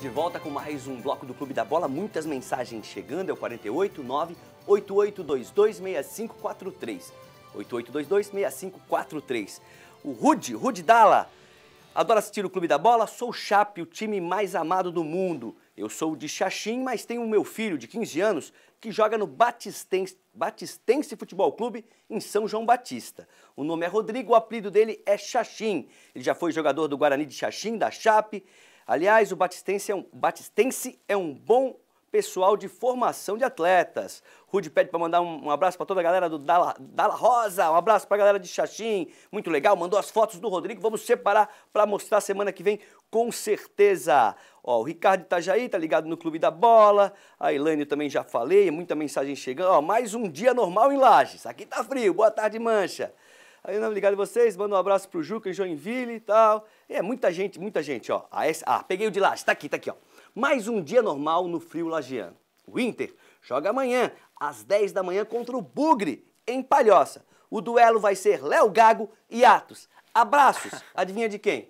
De volta com mais um bloco do Clube da Bola, muitas mensagens chegando, é o 489 8822-6543. O Rude, Rude Dala. Adoro assistir o Clube da Bola, sou o Chape, o time mais amado do mundo. Eu sou de Xaxim, mas tenho o meu filho de 15 anos que joga no Batistense, Batistense Futebol Clube em São João Batista. O nome é Rodrigo, o apelido dele é Xaxim. Ele já foi jogador do Guarani de Xaxim, da Chape, Aliás, o batistense é um, batistense é um bom pessoal de formação de atletas. Rude pede para mandar um, um abraço para toda a galera do Dala, Dala Rosa, um abraço para a galera de Xaxim, muito legal. Mandou as fotos do Rodrigo, vamos separar para mostrar semana que vem, com certeza. Ó, o Ricardo Itajaí tá ligado no Clube da Bola, a Ilane também já falei, muita mensagem chegando. Ó, mais um dia normal em Lages, aqui tá frio, boa tarde, mancha. Aí, não, obrigado a vocês. Manda um abraço pro Juca em Joinville e tal. É, muita gente, muita gente, ó. Ah, ah peguei o de lá, tá aqui, tá aqui, ó. Mais um dia normal no frio lagiano. O Inter joga amanhã, às 10 da manhã, contra o Bugre, em Palhoça. O duelo vai ser Léo Gago e Atos. Abraços. Adivinha de quem?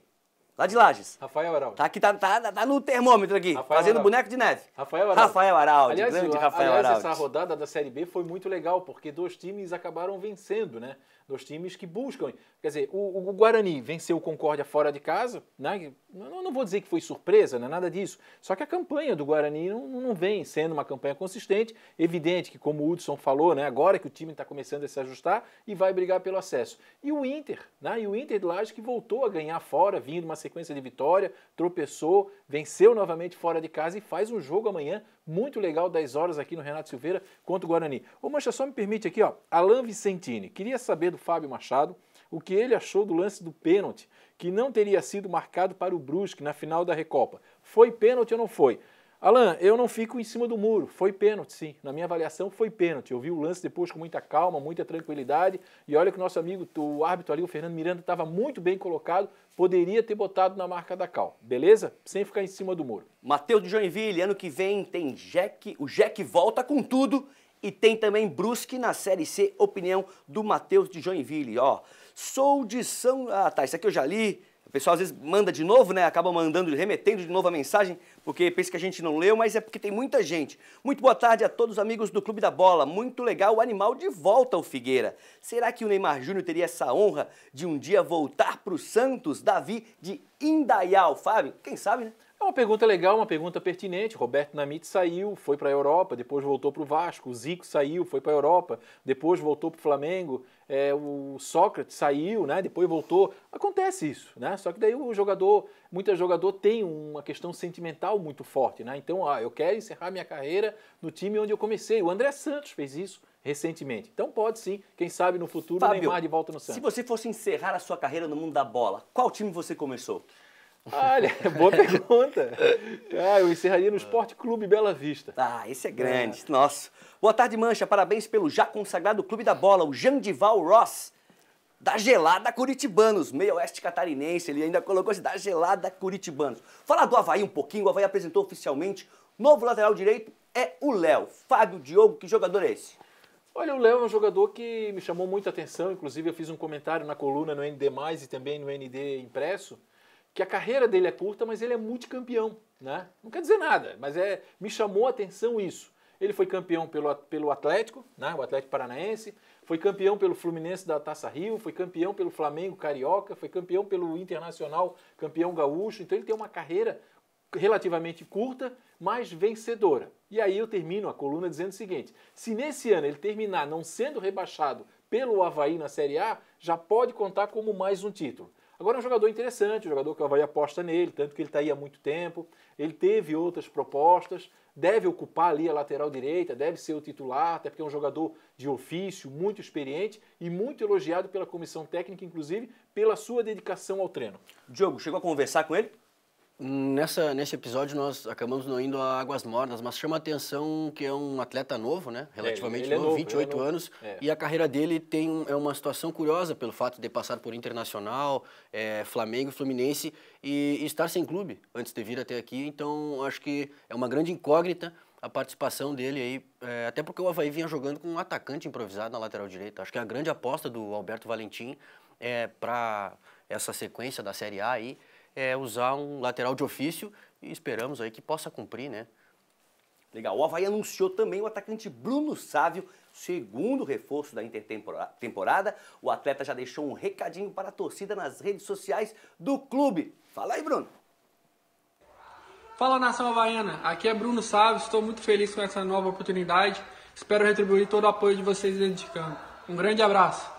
Lá de Lages. Rafael Araújo. Tá aqui, tá, tá, tá no termômetro aqui, Rafael fazendo boneco de neve. Rafael Araújo. Rafael Araldo, aliás, grande Rafael aliás, essa rodada da Série B foi muito legal, porque dois times acabaram vencendo, né? dos times que buscam. Quer dizer, o, o Guarani venceu o Concórdia fora de casa, né? não, não, vou dizer que foi surpresa, não é nada disso. Só que a campanha do Guarani não, não vem sendo uma campanha consistente. Evidente que, como o Hudson falou, né, agora que o time está começando a se ajustar e vai brigar pelo acesso. E o Inter, né? e o Inter de Laje que voltou a ganhar fora, vindo uma sequência de vitória, tropeçou, venceu novamente fora de casa e faz um jogo amanhã muito legal, 10 horas aqui no Renato Silveira contra o Guarani. Ô Mancha, só me permite aqui, ó, Alain Vicentini, queria saber do Fábio Machado o que ele achou do lance do pênalti, que não teria sido marcado para o Brusque na final da Recopa. Foi pênalti ou não foi? Alan, eu não fico em cima do muro. Foi pênalti, sim. Na minha avaliação, foi pênalti. Eu vi o lance depois com muita calma, muita tranquilidade. E olha que o nosso amigo, o árbitro ali, o Fernando Miranda, estava muito bem colocado. Poderia ter botado na marca da cal. Beleza? Sem ficar em cima do muro. Matheus de Joinville, ano que vem tem Jack. O Jack volta com tudo. E tem também Brusque na Série C, opinião do Matheus de Joinville. Ó, sou de São... Ah, tá. Isso aqui eu já li. O pessoal às vezes manda de novo, né? Acaba mandando, remetendo de novo a mensagem, porque pensa que a gente não leu, mas é porque tem muita gente. Muito boa tarde a todos os amigos do Clube da Bola. Muito legal o animal de volta ao Figueira. Será que o Neymar Júnior teria essa honra de um dia voltar para o Santos? Davi de Indaial. Fábio, quem sabe, né? uma pergunta legal, uma pergunta pertinente. Roberto Namit saiu, foi para a Europa, depois voltou para o Vasco. O Zico saiu, foi para a Europa, depois voltou para o Flamengo. É, o Sócrates saiu, né? Depois voltou. Acontece isso, né? Só que daí o jogador, muita jogador tem uma questão sentimental muito forte, né? Então, ah, eu quero encerrar minha carreira no time onde eu comecei. O André Santos fez isso recentemente. Então pode sim, quem sabe no futuro Fábio, Neymar de volta no Santos. Se você fosse encerrar a sua carreira no mundo da bola, qual time você começou? Olha, boa pergunta. Ah, eu encerraria no Esporte Clube Bela Vista. Ah, esse é grande. É. Nossa. Boa tarde, Mancha. Parabéns pelo já consagrado Clube da Bola, o Jandival Ross. Da gelada Curitibanos, meio oeste catarinense, ele ainda colocou assim, da gelada Curitibanos. Fala do Havaí um pouquinho, o Havaí apresentou oficialmente, novo lateral direito é o Léo. Fábio Diogo, que jogador é esse? Olha, o Léo é um jogador que me chamou muita atenção, inclusive eu fiz um comentário na coluna no ND+, e também no ND impresso, que a carreira dele é curta, mas ele é multicampeão. Né? Não quer dizer nada, mas é, me chamou a atenção isso. Ele foi campeão pelo, pelo Atlético, né? o Atlético Paranaense, foi campeão pelo Fluminense da Taça Rio, foi campeão pelo Flamengo Carioca, foi campeão pelo Internacional, campeão gaúcho. Então ele tem uma carreira relativamente curta, mas vencedora. E aí eu termino a coluna dizendo o seguinte: se nesse ano ele terminar não sendo rebaixado pelo Havaí na Série A, já pode contar como mais um título. Agora é um jogador interessante, um jogador que o Havaí aposta nele, tanto que ele está aí há muito tempo. Ele teve outras propostas, deve ocupar ali a lateral direita, deve ser o titular, até porque é um jogador de ofício, muito experiente e muito elogiado pela comissão técnica, inclusive pela sua dedicação ao treino. Diogo, chegou a conversar com ele? Nessa, nesse episódio nós acabamos não indo a Águas Mornas, mas chama a atenção que é um atleta novo, né? É, Relativamente ele, ele novo, é novo, 28 é anos. É. E a carreira dele tem é uma situação curiosa pelo fato de passar por Internacional, é, Flamengo, Fluminense e, e estar sem clube antes de vir até aqui. Então acho que é uma grande incógnita a participação dele aí, é, até porque o Havaí vinha jogando com um atacante improvisado na lateral direita. Acho que a grande aposta do Alberto Valentim é para essa sequência da Série A aí é, usar um lateral de ofício e esperamos aí que possa cumprir, né? Legal. O Havaí anunciou também o atacante Bruno Sávio, segundo reforço da intertemporada. O atleta já deixou um recadinho para a torcida nas redes sociais do clube. Fala aí, Bruno. Fala, nação havaiana. Aqui é Bruno Sávio. Estou muito feliz com essa nova oportunidade. Espero retribuir todo o apoio de vocês dentro de campo. Um grande abraço.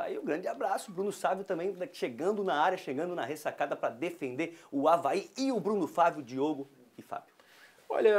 Tá aí um grande abraço. Bruno Sávio também né, chegando na área, chegando na ressacada para defender o Havaí e o Bruno Fábio, Diogo e Fábio. Olha,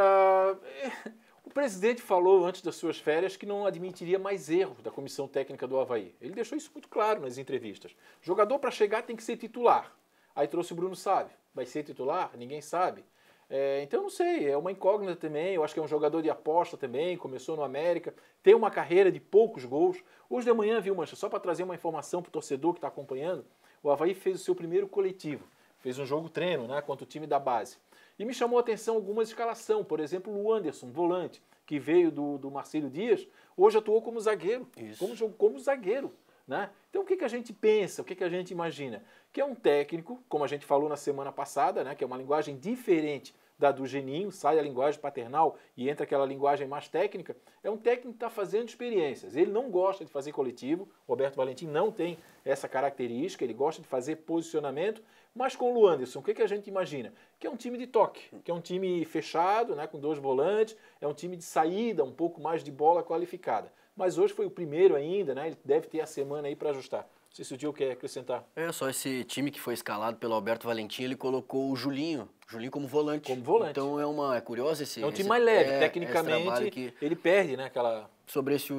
eh, o presidente falou antes das suas férias que não admitiria mais erros da comissão técnica do Havaí. Ele deixou isso muito claro nas entrevistas. Jogador para chegar tem que ser titular. Aí trouxe o Bruno Sávio. Vai ser titular? Ninguém sabe. É, então, não sei, é uma incógnita também. Eu acho que é um jogador de aposta também, começou no América, tem uma carreira de poucos gols. Hoje de manhã, viu, Mancha, só para trazer uma informação para o torcedor que está acompanhando, o Havaí fez o seu primeiro coletivo, fez um jogo treino né, contra o time da base. E me chamou a atenção algumas escalação, por exemplo, o Anderson, volante, que veio do, do Marcelo Dias, hoje atuou como zagueiro, Isso. como, como zagueiro. Né? Então o que, que a gente pensa, o que, que a gente imagina? Que é um técnico, como a gente falou na semana passada, né, que é uma linguagem diferente da do geninho, sai a linguagem paternal e entra aquela linguagem mais técnica, é um técnico que está fazendo experiências. Ele não gosta de fazer coletivo, Roberto Valentim não tem essa característica, ele gosta de fazer posicionamento, mas com o Luanderson, o que, que a gente imagina? Que é um time de toque, que é um time fechado, né, com dois volantes, é um time de saída, um pouco mais de bola qualificada. Mas hoje foi o primeiro ainda, né? Ele deve ter a semana aí para ajustar. Não sei se o Gil quer acrescentar. É, só esse time que foi escalado pelo Alberto Valentim, ele colocou o Julinho Julinho como volante. Como volante. Então é uma é curioso esse. É um time mais leve, é, tecnicamente que... ele perde, né? Aquela. Sobre esse o,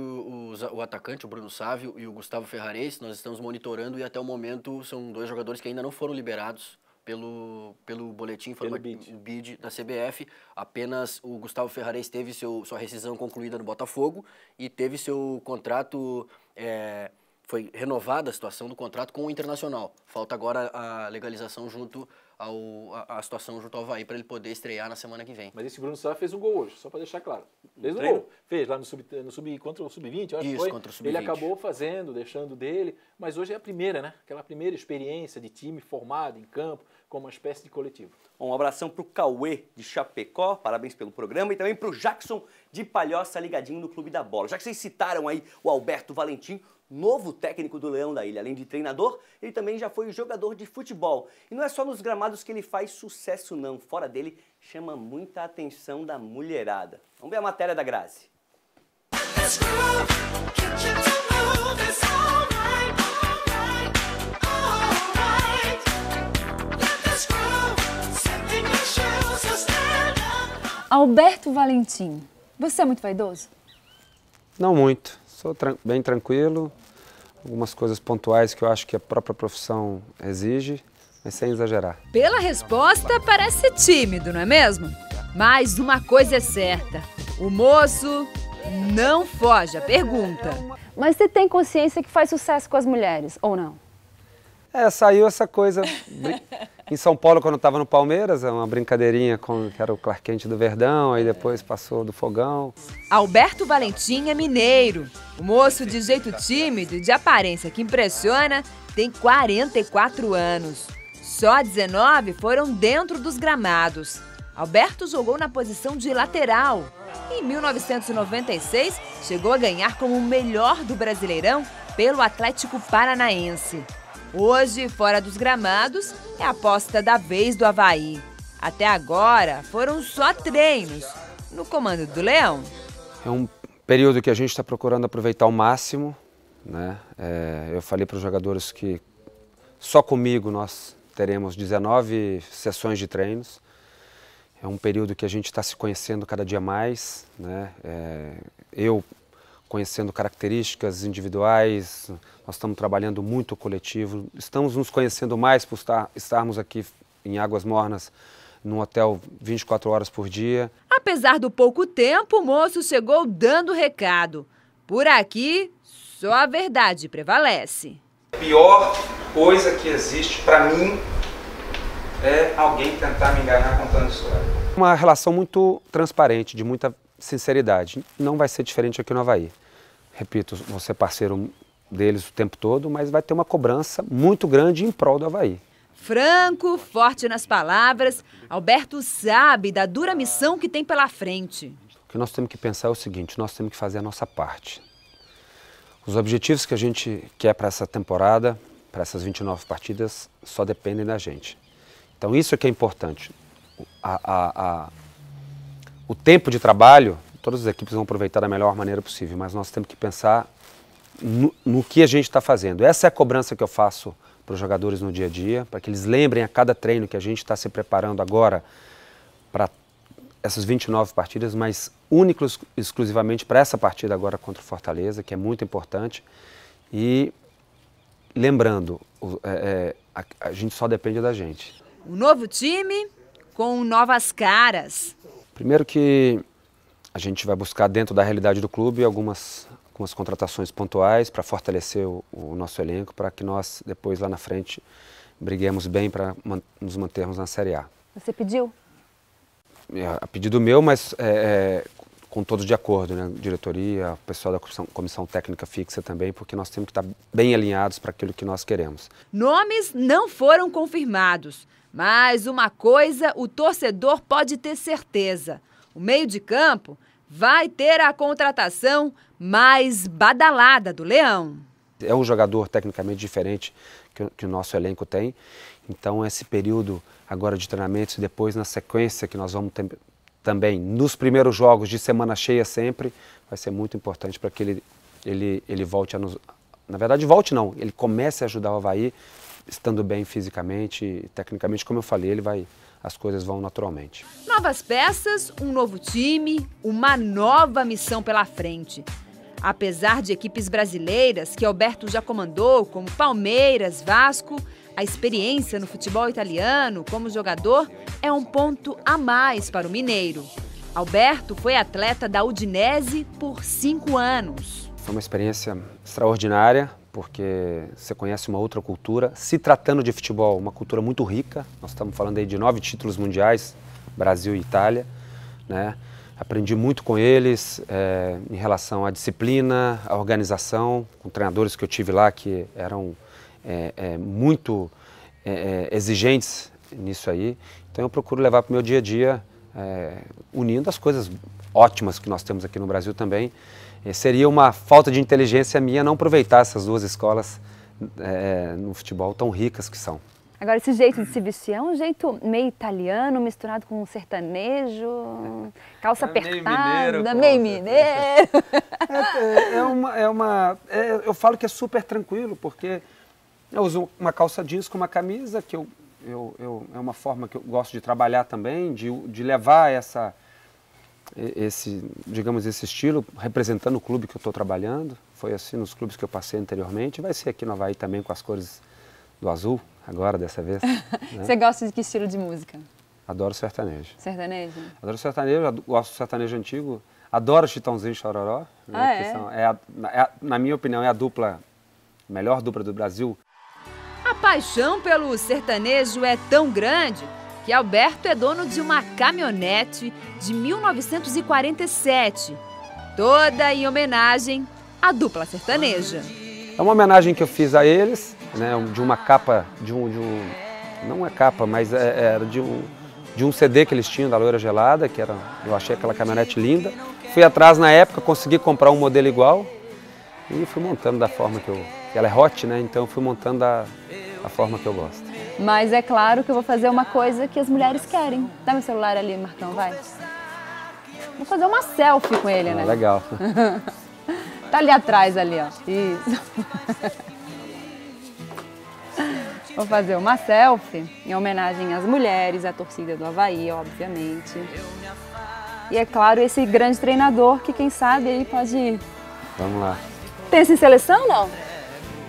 o, o, atacante, o Bruno Sávio e o Gustavo Ferrares, nós estamos monitorando e até o momento são dois jogadores que ainda não foram liberados pelo, pelo boletim pelo BID. BID da CBF. Apenas o Gustavo Ferrares teve seu, sua rescisão concluída no Botafogo e teve seu contrato. É, foi renovada a situação do contrato com o Internacional. Falta agora a legalização junto ao, a, a, situação junto ao Havaí para ele poder estrear na semana que vem. Mas esse Bruno Sá fez um gol hoje, só para deixar claro. Fez um gol. Fez lá no sub, no sub contra o Sub-20, acho que foi. contra o Sub-20. Ele acabou fazendo, deixando dele, mas hoje é a primeira, né? Aquela primeira experiência de time formado em campo, como uma espécie de coletivo. Um abração para o Cauê de Chapecó, parabéns pelo programa, e também para o Jackson de Palhoça, ligadinho no Clube da Bola. Já que vocês citaram aí o Alberto Valentim, novo técnico do Leão da Ilha. Além de treinador, ele também já foi jogador de futebol. E não é só nos gramados que ele faz sucesso, não. Fora dele, chama muita atenção da mulherada. Vamos ver a matéria da Grazi. Alberto Valentim, você é muito vaidoso? Não muito, sou bem tranquilo, algumas coisas pontuais que eu acho que a própria profissão exige, mas sem exagerar. Pela resposta, parece tímido, não é mesmo? Mas uma coisa é certa: o moço não foge à pergunta. Mas você tem consciência que faz sucesso com as mulheres, ou não? É, saiu essa coisa. em São Paulo, quando eu estava no Palmeiras, é uma brincadeirinha com que era o Clark Quente do Verdão, aí depois passou do Fogão. Alberto Valentim é mineiro. O moço de jeito tímido e de aparência que impressiona tem 44 anos. Só 19 foram dentro dos gramados. Alberto jogou na posição de lateral. Em 1996, chegou a ganhar como o melhor do Brasileirão pelo Atlético Paranaense. Hoje, fora dos gramados, é a aposta da vez do Havaí. Até agora, foram só treinos. No comando do Leão. É um período que a gente está procurando aproveitar ao máximo. Né? É, eu falei para os jogadores que só comigo nós teremos 19 sessões de treinos. É um período que a gente está se conhecendo cada dia mais. Né? É, eu conhecendo características individuais, nós estamos trabalhando muito coletivo, estamos nos conhecendo mais por estar, estarmos aqui em Águas Mornas num hotel 24 horas por dia. Apesar do pouco tempo, o moço chegou dando recado. Por aqui, só a verdade prevalece. A pior coisa que existe para mim é alguém tentar me enganar contando história. Uma relação muito transparente, de muita sinceridade, não vai ser diferente aqui no Havaí. Repito, você parceiro deles o tempo todo, mas vai ter uma cobrança muito grande em prol do Havaí. Franco, forte nas palavras, Alberto sabe da dura missão que tem pela frente. O que nós temos que pensar é o seguinte: nós temos que fazer a nossa parte. Os objetivos que a gente quer para essa temporada, para essas 29 partidas, só dependem da gente. Então, isso é que é importante. A, a, a, o tempo de trabalho, todas as equipes vão aproveitar da melhor maneira possível, mas nós temos que pensar no, no que a gente está fazendo. Essa é a cobrança que eu faço para os jogadores no dia a dia, para que eles lembrem a cada treino que a gente está se preparando agora para essas 29 partidas, mas único exclusivamente para essa partida agora contra o Fortaleza, que é muito importante. E lembrando, é, é, a, a gente só depende da gente. Um novo time com novas caras. Primeiro que a gente vai buscar dentro da realidade do clube algumas, algumas contratações pontuais para fortalecer o, o, nosso elenco, para que nós depois lá na frente briguemos bem para man, nos mantermos na Série A. Você pediu? É, a pedido meu, mas é, é com todos de acordo, né? diretoria, pessoal da comissão, comissão, técnica fixa também, porque nós temos que estar bem alinhados para aquilo que nós queremos. Nomes não foram confirmados, mas uma coisa o torcedor pode ter certeza: o meio de campo vai ter a contratação mais badalada do Leão. É um jogador tecnicamente diferente que, que o nosso elenco tem, então esse período agora de treinamentos, depois na sequência que nós vamos ter, também nos primeiros jogos de semana cheia sempre, vai ser muito importante para que ele, ele, ele volte a nos. Na verdade, volte não, ele comece a ajudar o Havaí estando bem fisicamente e tecnicamente, como eu falei, ele vai, as coisas vão naturalmente. Novas peças, um novo time, uma nova missão pela frente. Apesar de equipes brasileiras que Alberto já comandou, como Palmeiras, Vasco, a experiência no futebol italiano como jogador é um ponto a mais para o mineiro. Alberto foi atleta da Udinese por cinco anos. Foi uma experiência extraordinária, porque você conhece uma outra cultura. Se tratando de futebol, uma cultura muito rica. Nós estamos falando aí de nove títulos mundiais, Brasil e Itália. Né? Aprendi muito com eles é, em relação à disciplina, à organização, com treinadores que eu tive lá que eram é, é, muito é, é, exigentes nisso aí. Então eu procuro levar para o meu dia a dia, é, unindo as coisas ótimas que nós temos aqui no Brasil também. E seria uma falta de inteligência minha não aproveitar essas duas escolas no futebol tão ricas que são. Agora, esse jeito de se vestir é um jeito meio italiano, misturado com um sertanejo, calça é apertada, meio mineiro. Meio mineiro. É, é, uma, é uma é, eu falo que é super tranquilo, porque eu uso uma calça jeans com uma camisa, que eu, eu, eu, é uma forma que eu gosto de trabalhar também, de, de levar essa, esse, digamos, esse estilo, representando o clube que eu estou trabalhando. Foi assim nos clubes que eu passei anteriormente. Vai ser aqui no Havaí também com as cores do azul, agora, dessa vez. né? Você gosta de que estilo de música? Adoro sertanejo. Sertanejo? Adoro sertanejo, gosto do sertanejo antigo. Adoro Chitãozinho e Chororó. Né, ah, né, é? São, é, a, é a, na minha opinião, é a dupla, melhor dupla do Brasil a paixão pelo sertanejo é tão grande que Alberto é dono de uma caminhonete de 1947, toda em homenagem à dupla sertaneja. É uma homenagem que eu fiz a eles, né, de uma capa, de um, de um não é capa, mas é, é, era de um, de um CD que eles tinham da Loira Gelada, que era, eu achei aquela caminhonete linda. Fui atrás na época, consegui comprar um modelo igual e fui montando da forma que eu. Ela é hot, né? Então fui montando da, a forma que eu gosto. Mas é claro que eu vou fazer uma coisa que as mulheres querem. Dá meu celular ali, Marcão, vai. Vou fazer uma selfie com ele, ah, né? Legal. tá ali atrás, ali, ó. Isso. Vou fazer uma selfie em homenagem às mulheres, à torcida do Havaí, obviamente. E é claro, esse grande treinador que quem sabe ele pode. Vamos lá. Pensa em seleção não?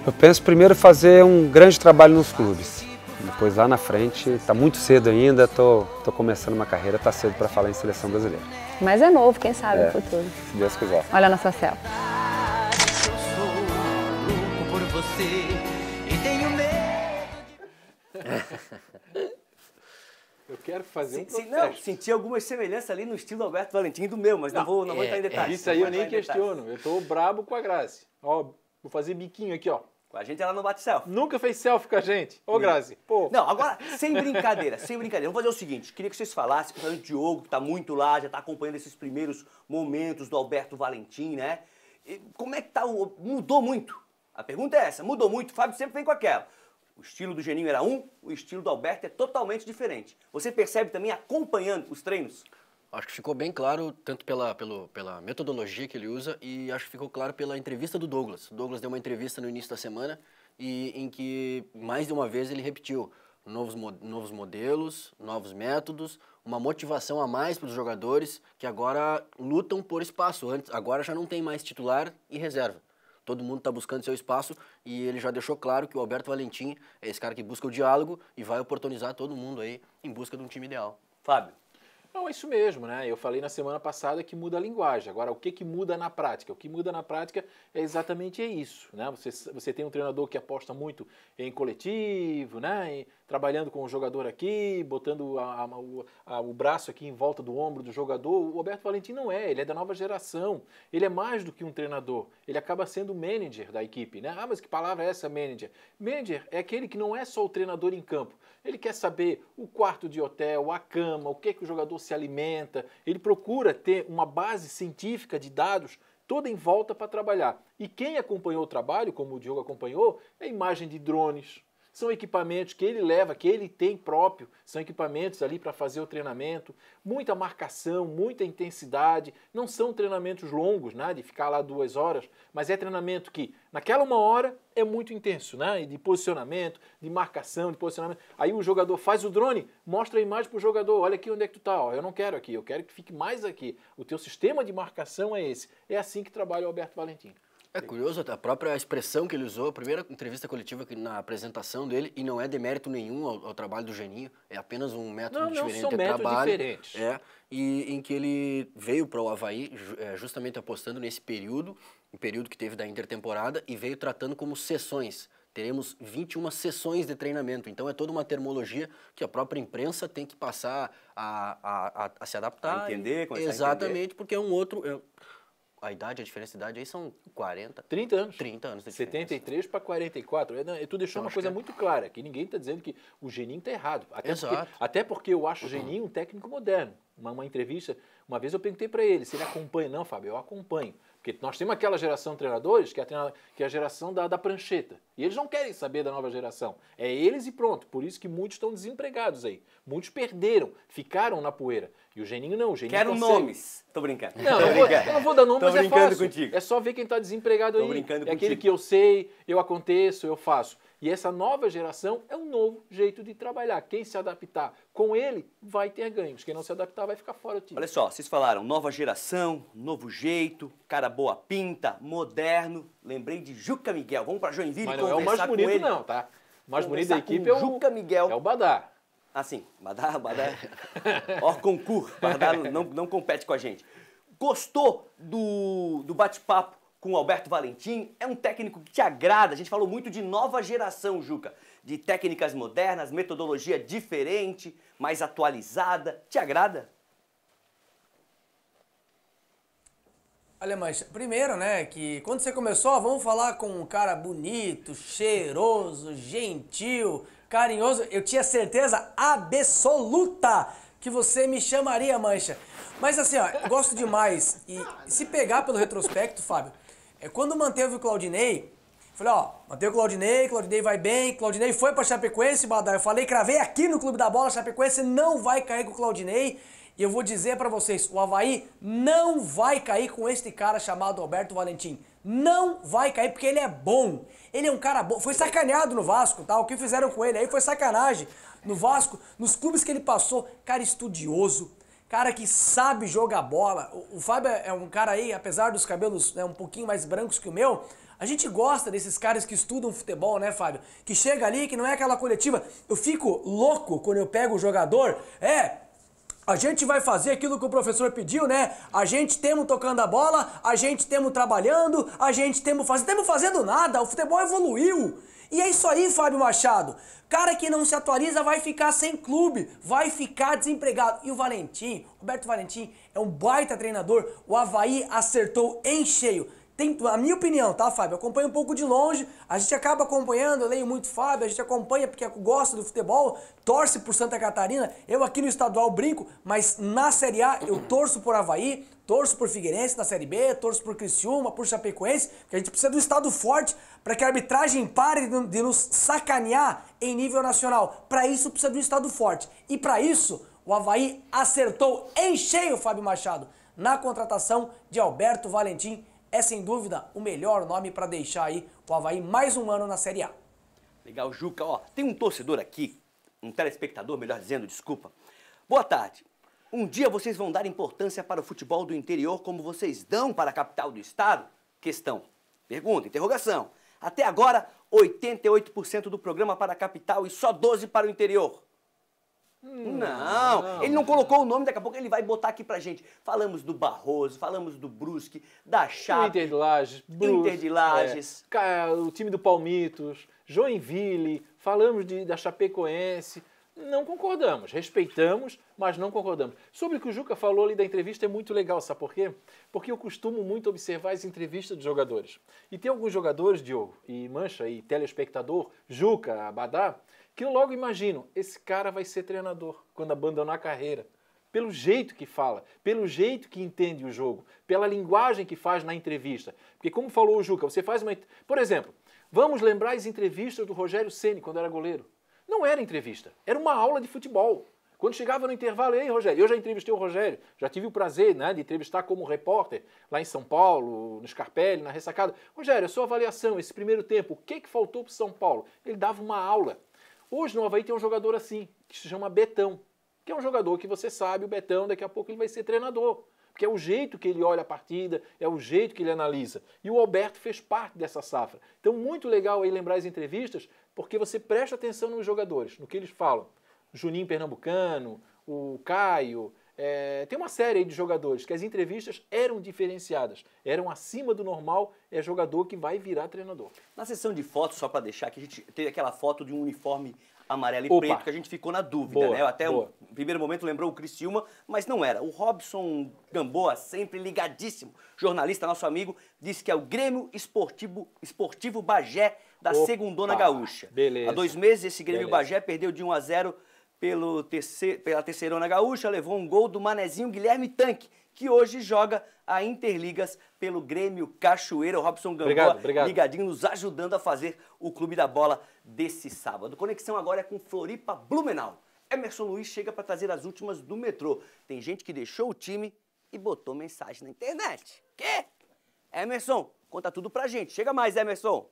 Eu penso primeiro fazer um grande trabalho nos clubes. Depois lá na frente, está muito cedo ainda, estou tô, tô, começando uma carreira, está cedo para falar em seleção brasileira. Mas é novo, quem sabe é, no futuro. Se Deus quiser. Olha a nossa cela. Eu quero fazer sim, um sim, não, senti algumas semelhanças ali no estilo Alberto Valentim do meu, mas não, não vou, não é, vou entrar em é, detalhes. Isso aí eu nem questiono, eu estou brabo com a Grazi. Ó, vou fazer biquinho aqui, ó. Com a gente ela não bate selfie. Nunca fez selfie com a gente. Ô, Grazi, pô. Não, agora, sem brincadeira, sem brincadeira. Vamos fazer o seguinte, queria que vocês falassem, falando o Diogo, que tá muito lá, já tá acompanhando esses primeiros momentos do Alberto Valentim, né? E como é que tá o... Mudou muito. A pergunta é essa, mudou muito. O Fábio sempre vem com aquela. O estilo do Geninho era um, o estilo do Alberto é totalmente diferente. Você percebe também acompanhando os treinos? Acho que ficou bem claro, tanto pela, pelo, pela metodologia que ele usa e acho que ficou claro pela entrevista do Douglas. O Douglas deu uma entrevista no início da semana e em que mais de uma vez ele repetiu novos, novos modelos, novos métodos, uma motivação a mais para os jogadores que agora lutam por espaço. Antes, agora já não tem mais titular e reserva. Todo mundo está buscando seu espaço e ele já deixou claro que o Alberto Valentim é esse cara que busca o diálogo e vai oportunizar todo mundo aí em busca de um time ideal. Fábio. Não, é isso mesmo, né? Eu falei na semana passada que muda a linguagem. Agora, o que, que muda na prática? O que muda na prática é exatamente isso, né? Você, você tem um treinador que aposta muito em coletivo, né? trabalhando com o jogador aqui, botando a, a, o, a, o, braço aqui em volta do ombro do jogador. O Roberto Valentim não é, ele é da nova geração. Ele é mais do que um treinador. Ele acaba sendo o manager da equipe, né? Ah, mas que palavra é essa, manager? Manager é aquele que não é só o treinador em campo, ele quer saber o quarto de hotel, a cama, o que, é que o jogador se alimenta. Ele procura ter uma base científica de dados toda em volta para trabalhar. E quem acompanhou o trabalho, como o Diogo acompanhou, é imagem de drones, são equipamentos que ele leva, que ele tem próprio, são equipamentos ali para fazer o treinamento, muita marcação, muita intensidade. Não são treinamentos longos, né, de ficar lá duas horas, mas é treinamento que naquela uma hora é muito intenso, né, de posicionamento, de marcação, de posicionamento. Aí o jogador faz o drone, mostra a imagem para o jogador: olha aqui onde é que tu está. eu não quero aqui, eu quero que fique mais aqui. O teu sistema de marcação é esse. É assim que trabalha o Alberto Valentim. É curioso a própria expressão que ele usou, a primeira entrevista coletiva que, na apresentação dele, e não é demérito nenhum ao, ao trabalho do Geninho, é apenas um método não, diferente não, são de trabalho. Diferentes. É, e em que ele veio para o Havaí é, justamente apostando nesse período, o período que teve da intertemporada, e veio tratando como sessões. Teremos 21 sessões de treinamento, então é toda uma termologia que a própria imprensa tem que passar a, a, a, a se adaptar. A entender, começar Exatamente, a entender. porque é um outro. É, a idade, a diferença de idade aí são 40. 30 anos. 30 anos. 73 para 44. E tu deixou eu uma coisa que... É muito clara, que ninguém está dizendo que o Geninho está errado. Até Exato. Porque, até porque eu acho o Geninho um técnico moderno. Uma, uma entrevista, uma vez eu perguntei para ele se ele acompanha. Não, Fábio, eu acompanho. Porque nós temos aquela geração de treinadores que é a, que é a geração da, da, prancheta. E eles não querem saber da nova geração. É eles e pronto. Por isso que muitos estão desempregados aí. Muitos perderam, ficaram na poeira. E o Geninho não. O Geninho Quero consegue. nomes. Tô brincando. Não, Tô eu, brincando. Vou, eu não vou dar nomes Tô mas é brincando é fácil. Contigo. É só ver quem está desempregado Tô aí. Brincando é contigo. aquele que eu sei, eu aconteço, eu faço. E essa nova geração é um novo jeito de trabalhar. Quem se adaptar com ele vai ter ganhos. Quem não se adaptar vai ficar fora do time. Olha só, vocês falaram nova geração, novo jeito, cara boa pinta, moderno. Lembrei de Juca Miguel. Vamos para Joinville Mas não conversar é o mais bonito ele. não, tá? O mais bonito da equipe é o Juca Miguel. É o Badar. Ah, sim. Badar, Badar. Ó, concurso. Badar não, não compete com a gente. Gostou do, do bate-papo com o Alberto Valentim. É um técnico que te agrada. A gente falou muito de nova geração, Juca, de técnicas modernas, metodologia diferente, mais atualizada. Te agrada? Olha, mas primeiro, né, que quando você começou, ó, vamos falar com um cara bonito, cheiroso, gentil, carinhoso, eu tinha certeza absoluta que você me chamaria, Mancha. Mas assim, ó, eu gosto demais. E se pegar pelo retrospecto, Fábio, é quando manteve o Claudinei, falei, ó, manteve o Claudinei, Claudinei vai bem, Claudinei foi pra Chapecoense, Badar, eu falei, cravei aqui no Clube da Bola, Chapecoense não vai cair com o Claudinei. E eu vou dizer para vocês, o Havaí não vai cair com este cara chamado Alberto Valentim. Não vai cair porque ele é bom. Ele é um cara bom. Foi sacaneado no Vasco, tá? O que fizeram com ele aí foi sacanagem. No Vasco, nos clubes que ele passou, cara estudioso, cara que sabe jogar bola. O, o Fábio é, é um cara aí, apesar dos cabelos né, um pouquinho mais brancos que o meu, a gente gosta desses caras que estudam futebol, né, Fábio? Que chega ali, que não é aquela coletiva. Eu fico louco quando eu pego o jogador. É, a gente vai fazer aquilo que o professor pediu, né? A gente temos tocando a bola, a gente temos trabalhando, a gente temos fazendo. Temos fazendo nada, o futebol evoluiu. E é isso aí, Fábio Machado. Cara que não se atualiza vai ficar sem clube, vai ficar desempregado. E o Valentim, Roberto Valentim, é um baita treinador. O Havaí acertou em cheio tem, a minha opinião, tá, Fábio? Eu acompanho um pouco de longe, a gente acaba acompanhando, eu leio muito Fábio, a gente acompanha porque gosta do futebol, torce por Santa Catarina, eu aqui no estadual brinco, mas na Série A eu torço por Havaí, torço por Figueirense na Série B, torço por Criciúma, por Chapecoense, porque a gente precisa do estado forte para que a arbitragem pare de nos sacanear em nível nacional. Para isso precisa do estado forte. E para isso, o Havaí acertou em cheio, Fábio Machado, na contratação de Alberto Valentim é sem dúvida o melhor nome para deixar aí o Havaí mais um ano na Série A. Legal, Juca. Ó, tem um torcedor aqui, um telespectador, melhor dizendo, desculpa. Boa tarde. Um dia vocês vão dar importância para o futebol do interior como vocês dão para a capital do estado? Questão. Pergunta, interrogação. Até agora, 88% do programa para a capital e só 12% para o interior. Não, não, ele não colocou o nome, daqui a pouco ele vai botar aqui pra gente. Falamos do Barroso, falamos do Brusque, da Chape. Inter de Lages. Brusque, Inter de Lages. É, o time do Palmitos, Joinville, falamos de, da Chapecoense. Não concordamos, respeitamos, mas não concordamos. Sobre o que o Juca falou ali da entrevista é muito legal, sabe por quê? Porque eu costumo muito observar as entrevistas dos jogadores. E tem alguns jogadores, Diogo e Mancha, e telespectador, Juca, Abadá, que eu logo imagino, esse cara vai ser treinador quando abandonar a carreira. Pelo jeito que fala, pelo jeito que entende o jogo, pela linguagem que faz na entrevista. Porque como falou o Juca, você faz uma, por exemplo, vamos lembrar as entrevistas do Rogério Ceni quando era goleiro. Não era entrevista, era uma aula de futebol. Quando chegava no intervalo, ei Rogério, eu já entrevistei o Rogério, já tive o prazer né, de entrevistar como repórter lá em São Paulo, no Scarpelli, na ressacada. Rogério, a sua avaliação, esse primeiro tempo, o que, que faltou para o São Paulo? Ele dava uma aula. Hoje no Havaí tem um jogador assim, que se chama Betão, que é um jogador que você sabe, o Betão, daqui a pouco ele vai ser treinador. Porque é o jeito que ele olha a partida, é o jeito que ele analisa. E o Alberto fez parte dessa safra. Então, muito legal aí lembrar as entrevistas, porque você presta atenção nos jogadores, no que eles falam. Juninho Pernambucano, o Caio, é, tem uma série de jogadores que as entrevistas eram diferenciadas, eram acima do normal, é jogador que vai virar treinador. Na sessão de fotos, só para deixar, que a gente teve aquela foto de um uniforme amarelo e Opa. preto que a gente ficou na dúvida, boa, né? Até boa. o primeiro momento lembrou o Criciúma, mas não era. O Robson Gamboa, sempre ligadíssimo, jornalista, nosso amigo, disse que é o Grêmio Esportivo, Esportivo Bagé da Opa. Segundona Gaúcha. Beleza. Há dois meses, esse Grêmio Beleza. Bagé perdeu de 1 a 0 pelo terceiro, pela Terceirona Gaúcha, levou um gol do manezinho Guilherme Tanque, que hoje joga a Interligas pelo Grêmio Cachoeira. Robson Gamboa obrigado, obrigado. ligadinho nos ajudando a fazer o Clube da Bola desse sábado. Conexão agora é com Floripa Blumenau. Emerson Luiz chega para trazer as últimas do metrô. Tem gente que deixou o time e botou mensagem na internet. Quê? Emerson, conta tudo pra gente. Chega mais, Emerson.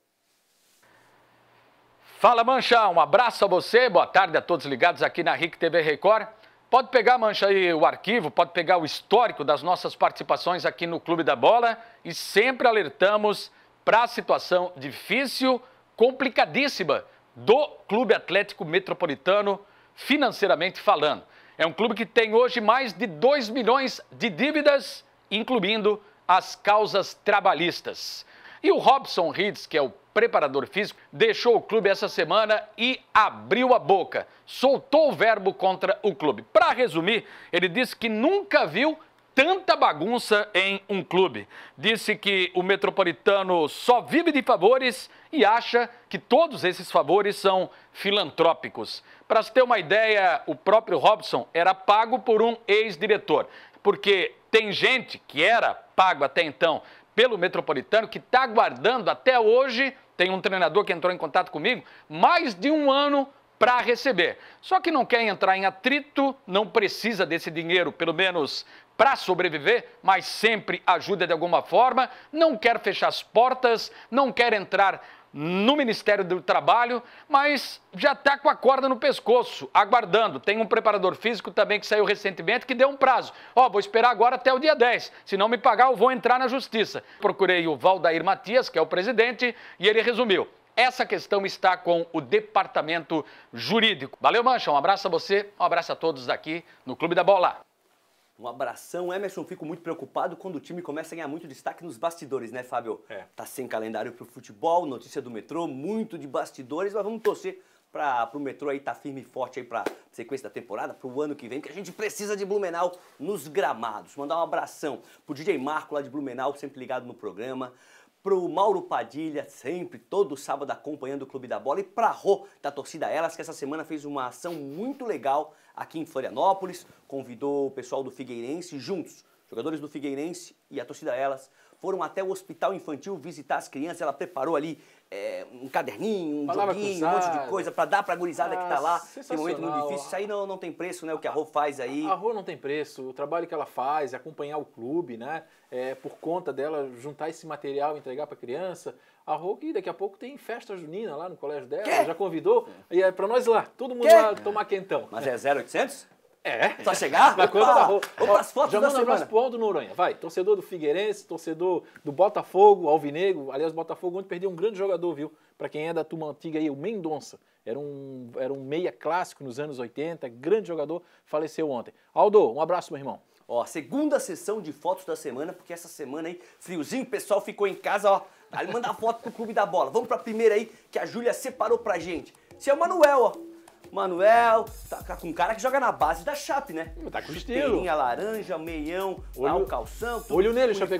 Fala Mancha, um abraço a você, boa tarde a todos ligados aqui na RIC TV Record. Pode pegar, Mancha, aí o arquivo, pode pegar o histórico das nossas participações aqui no Clube da Bola e sempre alertamos para a situação difícil, complicadíssima do Clube Atlético Metropolitano, financeiramente falando. É um clube que tem hoje mais de 2 milhões de dívidas, incluindo as causas trabalhistas. E o Robson Reeds, que é o preparador físico, deixou o clube essa semana e abriu a boca, soltou o verbo contra o clube. Para resumir, ele disse que nunca viu tanta bagunça em um clube. Disse que o metropolitano só vive de favores e acha que todos esses favores são filantrópicos. Para se ter uma ideia, o próprio Robson era pago por um ex-diretor, porque tem gente que era pago até então pelo Metropolitano, que está aguardando até hoje, tem um treinador que entrou em contato comigo, mais de um ano para receber. Só que não quer entrar em atrito, não precisa desse dinheiro, pelo menos para sobreviver, mas sempre ajuda de alguma forma, não quer fechar as portas, não quer entrar no Ministério do Trabalho, mas já está com a corda no pescoço, aguardando. Tem um preparador físico também que saiu recentemente que deu um prazo. Ó, oh, vou esperar agora até o dia 10. Se não me pagar, eu vou entrar na justiça. Procurei o Valdair Matias, que é o presidente, e ele resumiu. Essa questão está com o departamento jurídico. Valeu, Mancha. Um abraço a você, um abraço a todos aqui no Clube da Bola. Um abração. Emerson, fico muito preocupado quando o time começa a ganhar muito destaque nos bastidores, né, Fábio? É. Tá sem calendário pro futebol, notícia do metrô, muito de bastidores, mas vamos torcer para o metrô aí tá firme e forte aí para sequência da temporada, para o ano que vem, que a gente precisa de Blumenau nos gramados. Mandar um abração pro DJ Marco lá de Blumenau, sempre ligado no programa pro Mauro Padilha, sempre, todo sábado acompanhando o Clube da Bola, e a Rô, da torcida Elas, que essa semana fez uma ação muito legal aqui em Florianópolis, convidou o pessoal do Figueirense juntos. Jogadores do Figueirense e a torcida Elas foram até o hospital infantil visitar as crianças. Ela preparou ali é, um caderninho, um Palavra joguinho, cruzada. um monte de coisa para dar para a gurizada tá ah, que está lá. É um momento muito difícil. Isso aí não, não tem preço, né? O que a Rô faz aí. A Rô não tem preço. O trabalho que ela faz, é acompanhar o clube, né? É, por conta dela, juntar esse material, entregar para criança. A Rô que daqui a pouco tem festa junina lá no colégio dela. Já convidou. E é para nós lá. Todo mundo que? lá tomar quentão. Mas é 0800? É. Só tá chegar? Na opa, conta da roupa. Opa, as fotos da semana. Abraço pro Aldo Noronha. Vai, torcedor do Figueirense, torcedor do Botafogo, Alvinegro. Aliás, o Botafogo ontem perdeu um grande jogador, viu? Para quem é da turma antiga aí, o Mendonça. Era um, era um meia clássico nos anos 80, grande jogador, faleceu ontem. Aldo, um abraço, meu irmão. Ó, segunda sessão de fotos da semana, porque essa semana aí, friozinho, o pessoal ficou em casa, ó. Ali manda foto pro Clube da Bola. Vamos pra primeira aí, que a Júlia separou pra gente. é o Manuel, ó. Manuel, tá, tá com um cara que joga na base da Chape, né? Hum, tá com estilo. laranja, meião, olho, calção. Tudo, olho nele, uniforme,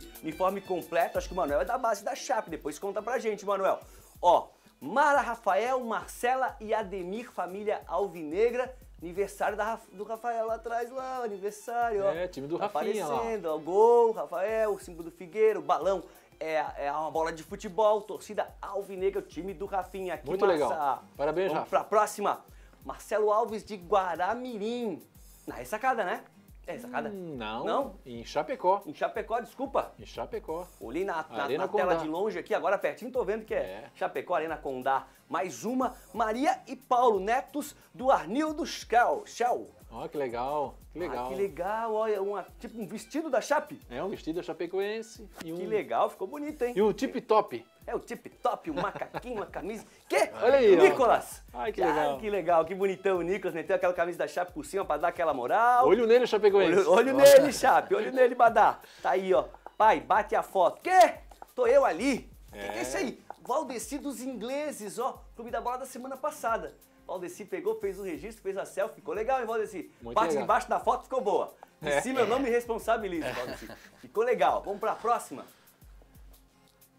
Chapecoense. Uniforme completo, acho que o Manuel é da base da Chape. Depois conta pra gente, Manuel. Ó, Mara Rafael, Marcela e Ademir, família alvinegra. Aniversário da, do Rafael lá atrás, lá, aniversário, ó. É, time do tá Rafinha aparecendo, lá. ó, gol, Rafael, o símbolo do Figueiro, balão, é, é uma bola de futebol, torcida alvinegra, o time do Rafinha. Que Muito massa. legal, parabéns, Vamos Rafa. pra próxima. Marcelo Alves de Guaramirim, na ressacada, né? É sacada? Hum, não. Não? Em Chapecó. Em Chapecó, desculpa. Em Chapecó. Olhei na, na, na tela de longe aqui, agora pertinho, tô vendo que é, é. Chapecó, Arena Condá. Mais uma, Maria e Paulo, netos do Arnildo Schell. Schell. Ó, oh, que legal, que ah, legal. Ah, que legal, olha, uma, tipo um vestido da Chape. É, um vestido da Chapecoense. E um... Que legal, ficou bonito, hein? E o tip top é o tip top, o macaquinho, a camisa. Que? Olha aí. Nicolas. Ai, que legal. Ai, que legal, que bonitão o Nicolas, né? Tem aquela camisa da Chape por cima pra dar aquela moral. Olho nele, Chapecoense. Olho, olho nele, Chape, olho nele, Badá. Tá aí, ó. Pai, bate a foto. Que? Tô eu ali. O é. que, que é, é isso aí? Valdeci dos ingleses, ó. Clube da bola da semana passada. Valdeci pegou, fez o registro, fez a selfie. Ficou legal, hein, Valdeci? Muito Parte legal. de baixo da foto ficou boa. Em é. cima eu não me responsabilizo, Valdeci. Ficou legal. Vamos pra próxima?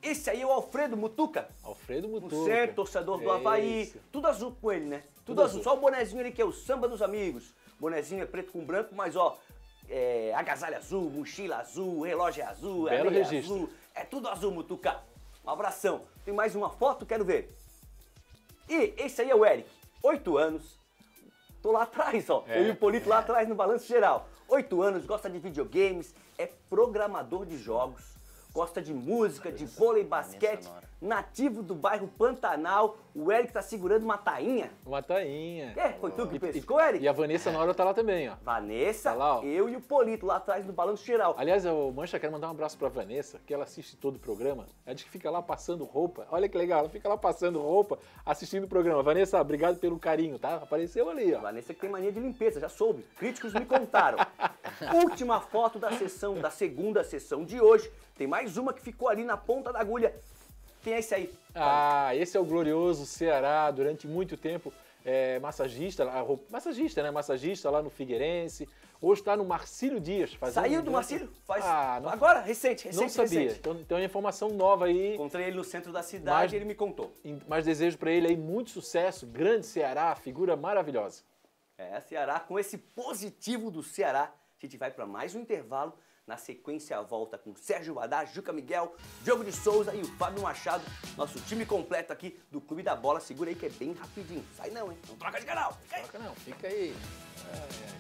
Esse aí é o Alfredo Mutuca. Alfredo Mutuca. O certo torcedor do é Havaí. Isso. Tudo azul com ele, né? Tudo, Tudo azul. azul. Só o bonezinho ali que é o samba dos amigos. Bonezinho é preto com branco, mas ó, é, agasalho azul, mochila azul, relógio azul, Belo registro. azul. É tudo azul, Mutuca. Um abração. Tem mais uma foto, quero ver. E esse aí é o Eric, Oito anos. Tô lá atrás, ó. É. Eu e o Polito lá é. atrás no balanço geral. Oito anos, gosta de videogames, é programador de jogos gosta de música, de vôlei, basquete, nativo do bairro Pantanal, o Eric tá segurando uma tainha. Uma tainha. É, foi tu que pescou, Eric? E a Vanessa Nora tá lá também, ó. Vanessa, tá lá, ó. eu e o Polito lá atrás do balanço geral. Aliás, o Mancha quer mandar um abraço pra Vanessa, que ela assiste todo o programa. Ela é diz que fica lá passando roupa. Olha que legal, ela fica lá passando roupa, assistindo o programa. Vanessa, obrigado pelo carinho, tá? Apareceu ali, ó. Vanessa que tem mania de limpeza, já soube. Críticos me contaram. Última foto da sessão, da segunda sessão de hoje. Tem mais uma que ficou ali na ponta da agulha. Quem é esse aí? Ah, esse é o glorioso Ceará, durante muito tempo é, massagista, massagista, né? Massagista lá no Figueirense. Hoje está no Marcílio Dias. Fazendo Saiu do Marcílio? Faz... Ah, não... Agora, recente, recente. Não sabia. Recente. Então, então é informação nova aí. Encontrei ele no centro da cidade mas, e ele me contou. Mas desejo para ele aí muito sucesso. Grande Ceará, figura maravilhosa. É, Ceará, com esse positivo do Ceará, a gente vai para mais um intervalo na sequência, a volta com Sérgio Haddad, Juca Miguel, Diogo de Souza e o Fábio Machado, nosso time completo aqui do Clube da Bola. Segura aí que é bem rapidinho. Sai não, hein? Não troca de canal. Não troca não, fica aí. É, é.